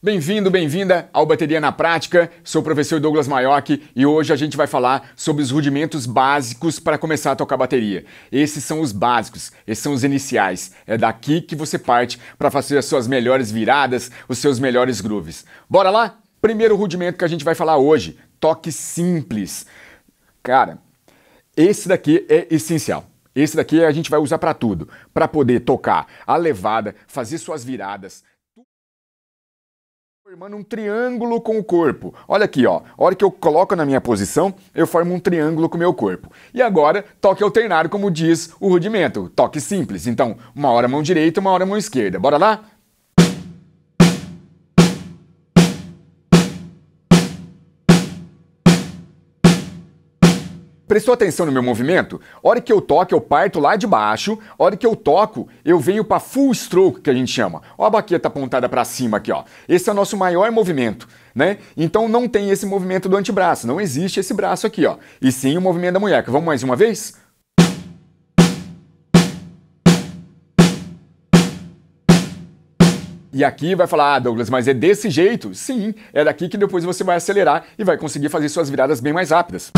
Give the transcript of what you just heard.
Bem-vindo, bem-vinda ao Bateria na Prática. Sou o professor Douglas Maiocchi e hoje a gente vai falar sobre os rudimentos básicos para começar a tocar bateria. Esses são os básicos, esses são os iniciais. É daqui que você parte para fazer as suas melhores viradas, os seus melhores grooves. Bora lá? Primeiro rudimento que a gente vai falar hoje: toque simples. Cara, esse daqui é essencial. Esse daqui a gente vai usar para tudo, para poder tocar a levada, fazer suas viradas, formando um triângulo com o corpo. Olha aqui, ó. A hora que eu coloco na minha posição, eu formo um triângulo com o meu corpo. E agora, toque alternar, como diz o rudimento. Toque simples. Então, uma hora mão direita, uma hora mão esquerda. Bora lá? Prestou atenção no meu movimento? Hora que eu toco, eu parto lá de baixo. Hora que eu toco, eu venho para full stroke, que a gente chama. Ó a baqueta apontada para cima aqui, ó. Esse é o nosso maior movimento, né? Então não tem esse movimento do antebraço, não existe esse braço aqui, ó. E sim o movimento da mulher. Vamos mais uma vez? E aqui vai falar, ah, Douglas, mas é desse jeito? Sim, é daqui que depois você vai acelerar e vai conseguir fazer suas viradas bem mais rápidas.